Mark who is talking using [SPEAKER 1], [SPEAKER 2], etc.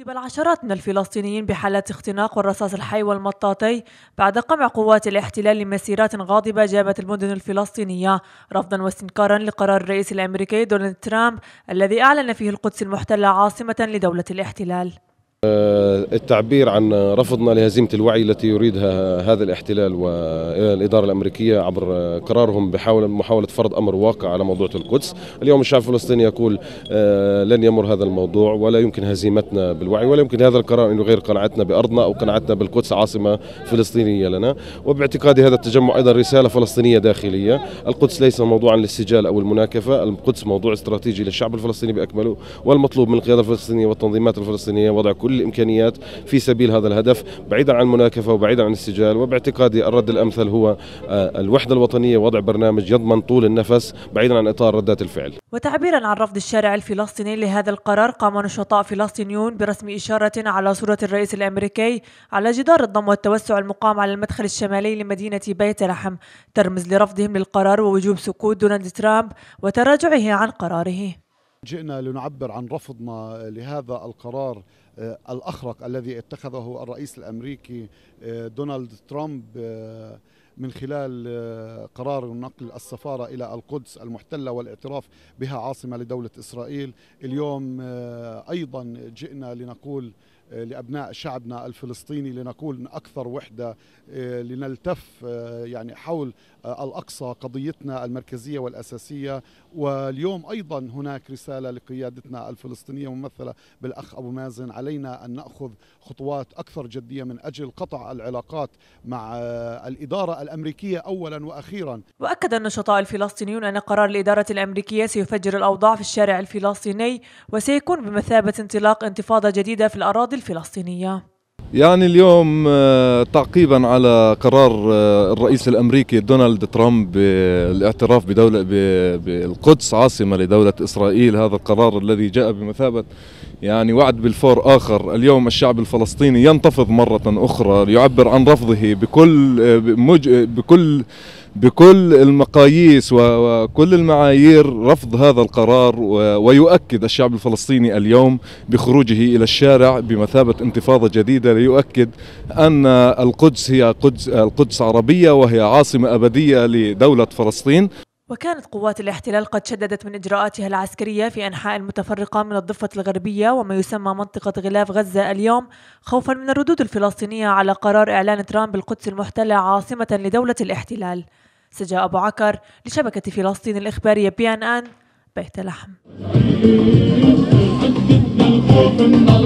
[SPEAKER 1] أصيب العشرات من الفلسطينيين بحالات اختناق والرصاص الحي والمطاطي بعد قمع قوات الاحتلال لمسيرات غاضبة جابت المدن الفلسطينية رفضا واستنكارا لقرار الرئيس الأمريكي دونالد ترامب الذي أعلن فيه القدس المحتلة عاصمة لدولة الاحتلال
[SPEAKER 2] آه، التعبير عن رفضنا لهزيمة الوعي التي يريدها هذا الاحتلال والإدارة الأمريكية عبر قرارهم بحاول محاولة فرض أمر واقع على موضوع القدس اليوم الشعب الفلسطيني يقول آه، لن يمر هذا الموضوع ولا يمكن هزيمتنا بالوعي ولا يمكن هذا القرار أن يغير قناعتنا بأرضنا أو قناعتنا بالقدس عاصمة فلسطينية لنا وباعتقادي هذا التجمع أيضا رسالة فلسطينية داخلية القدس ليس موضوعا للسجال أو المناكفة القدس موضوع استراتيجي للشعب الفلسطيني بأكمله والمطلوب من القيادة الفلسطينية والتنظيمات الفلسطينية وضع كل كل الامكانيات في سبيل هذا الهدف بعيدا عن المناكفه وبعيدا عن السجال وباعتقادي الرد الامثل هو آه، الوحده الوطنيه وضع برنامج يضمن طول النفس بعيدا عن اطار ردات الفعل.
[SPEAKER 1] وتعبيرا عن رفض الشارع الفلسطيني لهذا القرار قام نشطاء فلسطينيون برسم اشاره على صوره الرئيس الامريكي على جدار الضم والتوسع المقام على المدخل الشمالي لمدينه بيت لحم ترمز لرفضهم للقرار ووجوب سكوت دونالد ترامب وتراجعه عن قراره.
[SPEAKER 3] جئنا لنعبر عن رفضنا لهذا القرار آه، الأخرق الذي اتخذه الرئيس الأمريكي آه، دونالد ترامب آه، من خلال قرار نقل السفارة إلى القدس المحتلة والاعتراف بها عاصمة لدولة إسرائيل اليوم أيضا جئنا لنقول لابناء شعبنا الفلسطيني لنقول اكثر وحده آه، لنلتف آه، يعني حول آه، الاقصى قضيتنا المركزيه والاساسيه واليوم ايضا هناك رساله لقيادتنا الفلسطينيه ممثله بالاخ ابو مازن علينا ان ناخذ خطوات اكثر جديه من اجل قطع العلاقات مع الاداره الامريكيه اولا واخيرا
[SPEAKER 1] واكد النشطاء الفلسطينيون ان قرار الاداره الامريكيه سيفجر الاوضاع في الشارع الفلسطيني وسيكون بمثابه انطلاق انتفاضه جديده في الاراضي الفلسطينية
[SPEAKER 4] يعني اليوم آه، تعقيبا على قرار آه، الرئيس الامريكي دونالد ترامب بالاعتراف آه، بدوله بالقدس عاصمه لدوله اسرائيل هذا القرار الذي جاء بمثابه يعني وعد بالفور اخر اليوم الشعب الفلسطيني ينتفض مره اخرى ليعبر عن رفضه بكل بكل بكل المقاييس وكل المعايير رفض هذا القرار ويؤكد الشعب الفلسطيني اليوم بخروجه الى الشارع بمثابه انتفاضه جديده ليؤكد ان القدس هي قدس القدس عربيه وهي عاصمه ابديه لدوله فلسطين
[SPEAKER 1] وكانت قوات الاحتلال قد شددت من إجراءاتها العسكرية في أنحاء المتفرقة من الضفة الغربية وما يسمى منطقة غلاف غزة اليوم خوفا من الردود الفلسطينية على قرار إعلان ترامب القدس المحتلة عاصمة لدولة الاحتلال سجى أبو عكر لشبكة فلسطين الإخبارية بي أن أن بيت
[SPEAKER 3] لحم